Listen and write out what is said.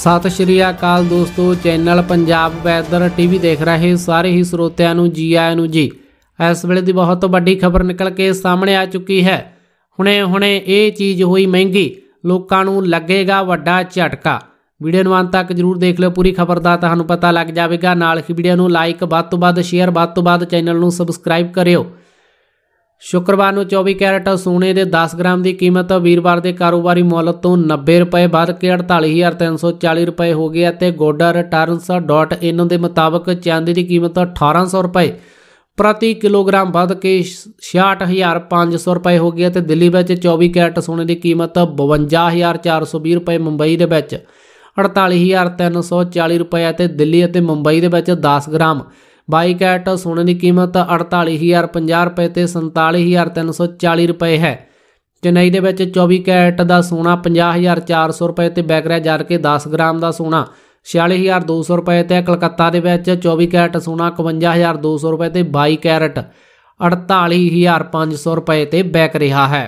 ਸਤਿ ਸ਼੍ਰੀ ਅਕਾਲ ਦੋਸਤੋ channel Punjab weather TV ਦੇਖ ਰਹੇ ਸਾਰੇ ਹੀ ਸਰੋਤਿਆਂ ਨੂੰ ਜੀ ਆਇਆਂ ਨੂੰ ਜੀ ਇਸ ਵੇਲੇ ਦੀ ਬਹੁਤ ਵੱਡੀ ਖਬਰ ਨਿਕਲ ਕੇ ਸਾਹਮਣੇ ਆ ਚੁੱਕੀ ਹੈ ਹੁਣੇ ਹੁਣੇ ਇਹ ਚੀਜ਼ ਹੋਈ ਮਹਿੰਗੀ ਲੋਕਾਂ ਨੂੰ ਲੱਗੇਗਾ ਵੱਡਾ ਝਟਕਾ ਵੀਡੀਓ ਨੂੰ ਅੰਤ ਤੱਕ ਜਰੂਰ ਦੇਖ ਲਿਓ ਪੂਰੀ ਖਬਰ ਦਾ ਤੁਹਾਨੂੰ ਪਤਾ ਲੱਗ ਜਾਵੇਗਾ ਨਾਲ ਹੀ ਵੀਡੀਓ ਨੂੰ ਲਾਈਕ ਵੱਧ ਤੋਂ ਵੱਧ ਸ਼ੇਅਰ ਵੱਧ ਤੋਂ ਵੱਧ ਚੈਨਲ ਨੂੰ ਸਬਸਕ੍ਰਾਈਬ ਕਰਿਓ ਸ਼ੁੱਕਰਵਾਰ ਨੂੰ 24 ਕੈਰਟ ਸੋਨੇ ਦੇ 10 ਗ੍ਰਾਮ ਦੀ ਕੀਮਤ ਵੀਰਵਾਰ ਦੇ ਕਾਰੋਬਾਰੀ ਮੁੱਲ ਤੋਂ 90 ਰੁਪਏ ਵੱਧ ਕੇ 48340 ਰੁਪਏ ਹੋ ਗਈ ਅਤੇ godreturns.in ਦੇ ਮੁਤਾਬਕ ਚਾਂਦੀ ਦੀ ਕੀਮਤ 1800 ਰੁਪਏ ਪ੍ਰਤੀ ਕਿਲੋਗ੍ਰਾਮ ਵੱਧ ਕੇ 66500 ਰੁਪਏ ਹੋ ਗਈ ਅਤੇ ਦਿੱਲੀ ਵਿੱਚ 24 ਕੈਰਟ ਸੋਨੇ ਦੀ ਕੀਮਤ 52420 ਰੁਪਏ ਮੁੰਬਈ ਦੇ ਵਿੱਚ 48340 ਰੁਪਏ ਅਤੇ ਦਿੱਲੀ ਅਤੇ ਮੁੰਬਈ ਦੇ ਵਿੱਚ 10 ਗ੍ਰਾਮ 22 ਕੈਟ ਸੋਨੇ ਦੀ ਕੀਮਤ 48050 ਰੁਪਏ ਤੇ 47340 ਰੁਪਏ ਹੈ ਚੇਨਈ ਦੇ ਵਿੱਚ 24 ਕੈਟ ਦਾ ਸੋਨਾ 50400 ਰੁਪਏ ਤੇ ਵਿਕ ਰਿਹਾ ਕੇ 10 ਗ੍ਰਾਮ ਦਾ ਸੋਨਾ 46200 ਰੁਪਏ ਤੇ ਕਲਕੱਤਾ ਦੇ ਵਿੱਚ 24 ਕੈਟ ਸੋਨਾ 51200 ਰੁਪਏ ਤੇ 22 ਕੈਰਟ 48500 ਰੁਪਏ ਤੇ ਬੈਕ ਰਿਹਾ ਹੈ